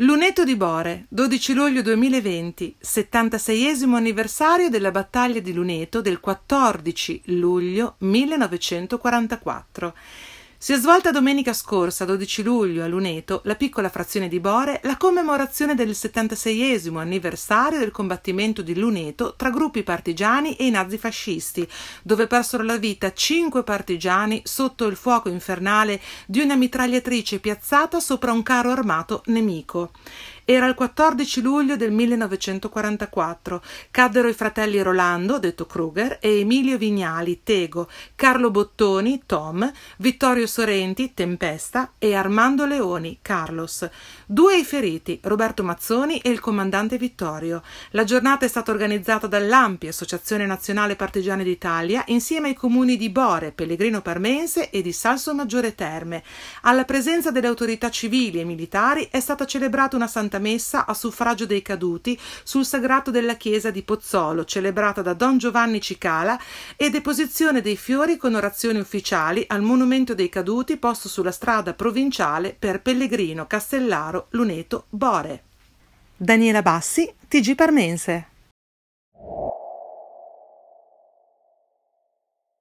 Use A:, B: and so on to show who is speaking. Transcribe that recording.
A: Luneto di Bore, 12 luglio 2020, 76 anniversario della battaglia di Luneto del 14 luglio 1944. Si è svolta domenica scorsa, 12 luglio, a Luneto, la piccola frazione di Bore, la commemorazione del 76 anniversario del combattimento di Luneto tra gruppi partigiani e i nazifascisti, dove persero la vita cinque partigiani sotto il fuoco infernale di una mitragliatrice piazzata sopra un carro armato nemico. Era il 14 luglio del 1944. Caddero i fratelli Rolando, detto Kruger, e Emilio Vignali, Tego, Carlo Bottoni, Tom, Vittorio Sorrenti, Tempesta e Armando Leoni, Carlos. Due i feriti, Roberto Mazzoni e il comandante Vittorio. La giornata è stata organizzata dall'AMPI, Associazione Nazionale Partigiani d'Italia, insieme ai comuni di Bore, Pellegrino Parmense e di Salso Maggiore Terme. Alla presenza delle autorità civili e militari è stata celebrata una Santa Santa Messa a suffragio dei caduti sul sagrato della chiesa di Pozzolo, celebrata da Don Giovanni Cicala, e deposizione dei fiori con orazioni ufficiali al monumento dei caduti posto sulla strada provinciale per Pellegrino, Castellaro, Luneto, Bore. Daniela Bassi, TG Parmense.